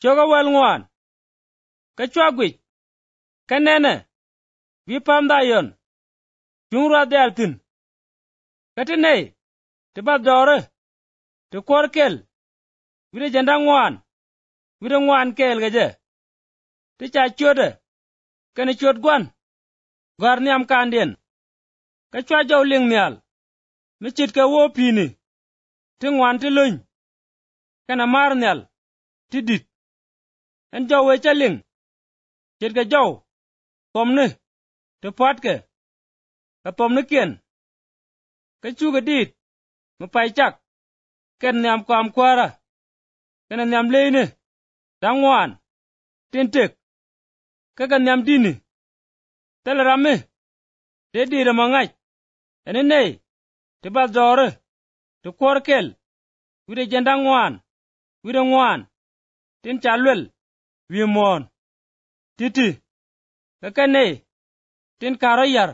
cho ka wel ngwan ka chwagwich ka nene bi pamda yon chung ra del tin ka ti nei ti ba dore ti kor kel wide jenda ngwan wide ngwan kel geje ti cha chode kene chot gwan gor niam kandien ka chwa jow ling mial mi chit ka wo pini ti ngwan ti luny kana mar nial ti dit en jaw we chaling chet ga jaw tom ne te pat ke ka tom ne kien ka chu ga dit ma pai chak ken nyam kwam kwara ken nyam le ne dang wan tin tek ka ga nyam dini tel rame de di ra mangai ene nei te ba jore te kor kel wide jendang wan wide wan tin cha wimon titi kakene tin karo yar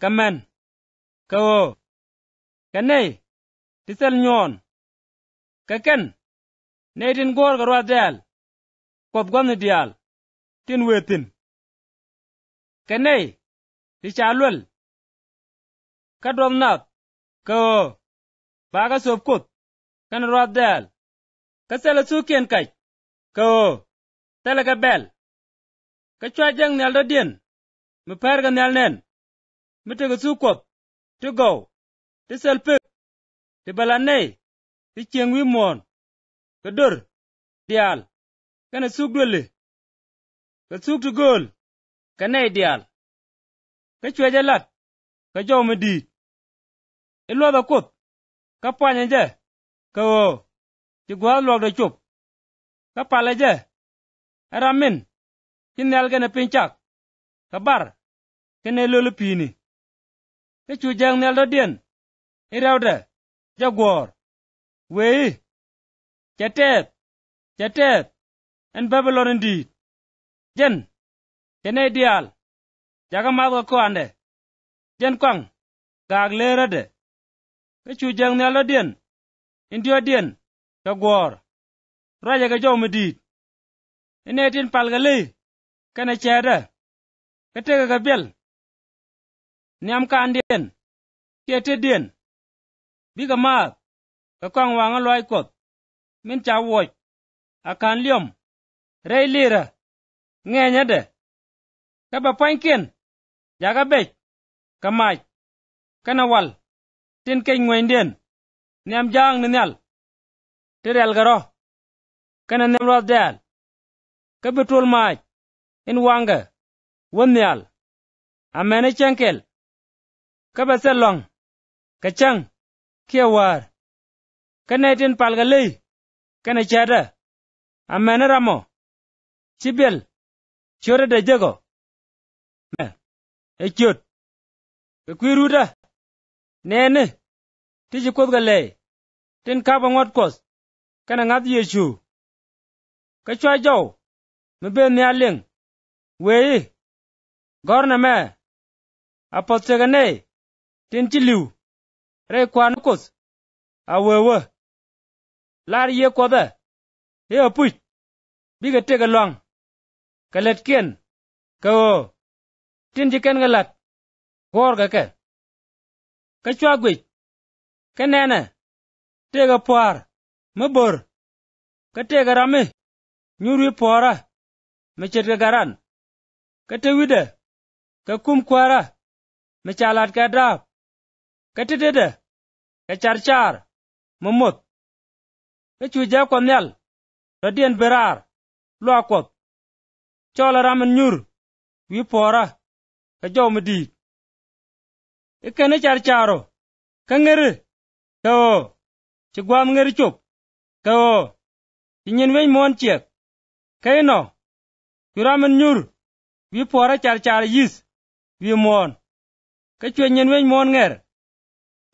kamen kawo kane tisel nyon kaken ne tin gor garwa del kop gwamni dial tin wetin kane ti chalwel kadrom nap kawo baga sop kot kan rwa del kasela sukien kai kawo Talaga bel. Ka chwa jang nyal da dien. Mi perga nyal nen. Mi tega sukop. Ti gau. Ti selpik. Ti balanei. Ti chieng wi mon. Ka dur. Dial. Kana suk dwele. Ka suk ti gol. Ka nei dial. Ka chwa jalat. Ka jau mi di. Ilwa e da kop. Ka pwanya je. Ka o. Ti gwa lwag da chop. Ka pala e je eramin ki nelgene piny cak kabar kine lolo pini ki cu jeŋ neldo dien i rewde jagwor weyi ceteet ceteet en babylon indiit jen kene dial jaga madhko koande jen kwaŋ gaak leerede ki cu jeŋ neldo dien indio dien jagwor rwajeke jo midiit ine tin palga lei kana cheda ka tega ka bel niam kan dien ke te dien biga ma ka kwang wanga loy kot min cha woj akan liom rei lira ngenya de ka ba pain ken jaga be ka maj kana wal tin ke ngwen den niam jang ni nyal tirel garo kana nem ro dal ka betol maac in waŋga won nial amene ceŋkel ka bese loŋ kacaŋ kia waar ka netin palga lei kene cada amene ramo cibel chore de jego e chot e kwiruda nene tiji kodga lei tin kaba ŋot kos kana ŋath yecu ka cwa jow mi ben ni aliŋ weyi gor na me a pos tekenei tin ci liw re kwan kos a wewä lar ye kodhe ye apuc bi ke teke lwaŋ kelet kien ke tin ci ken kelat gor keke ke cwa gwic ke nene teke puar mi ke teke rami nyuri puora mecedgagaran ketewide kekum kwara mecalat kedrab ketedede kecarcar momot kecuja konyal lodien berar luakop cola ramen nyur wi pora kejo medit ikene e carcaro kengeri keo ci gwam ngeri cop keo ci nyin weny mon ciek keino cu ram in nyur wi̱i̱ puɔ̱rä car car yi̱th wi̱i̱ muɔ̱ɔ̱n kä cuɛ nyin wec muɔ̱ɔ̱n ŋɛr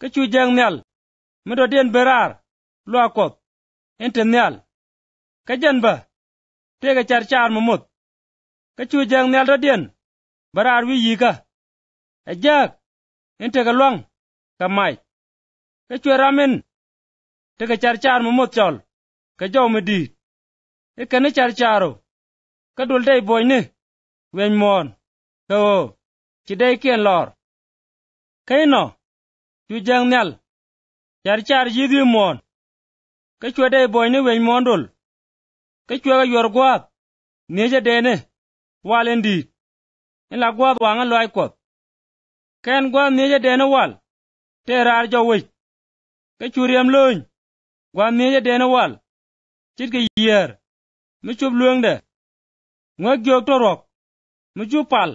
kä cu jääk nhial mi dɔ̱diɛn be raar luaak kuɔth in te nhial kä jɛn bä tëëkɛ car car mi moth e kä cu jääk nhial dɔ̱diɛn bä raar wi̱i̱ yi̱kä ɛ jääk in tekɛ lua̱ŋ kɛ mac kä cuɛ ram in tëkɛ car car mi moth cɔl kɛ jɔw mi di̱i̱t i̱ kɛ ni car car ka dul dei boy ni wen mon ka o chi dei kien lor kai no chu jang nyal char char ji di mon ka chu dei boy ni wen mon dul ka chu ga yor gwat ne je de ne walen di in la gwat wa nga loy kot ken gwat ne je de ne wal te rar jo wech ka chu riem loñ gwat ne je de ne wal chit ka yer mi chup lueng de ŋwegiyok torok mi pal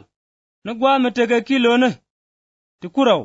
ni gwa mi tege kilone ti kurau